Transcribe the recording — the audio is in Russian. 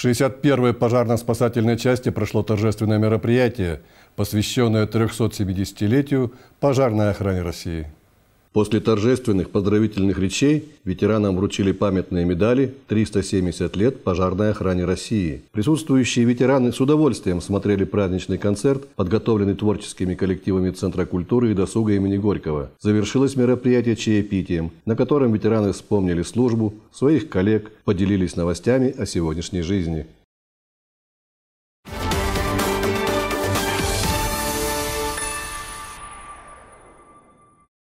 В 61-й пожарно-спасательной части прошло торжественное мероприятие, посвященное 370-летию пожарной охране России. После торжественных поздравительных речей ветеранам вручили памятные медали «370 лет пожарной охране России». Присутствующие ветераны с удовольствием смотрели праздничный концерт, подготовленный творческими коллективами Центра культуры и досуга имени Горького. Завершилось мероприятие чаепитием, на котором ветераны вспомнили службу, своих коллег, поделились новостями о сегодняшней жизни.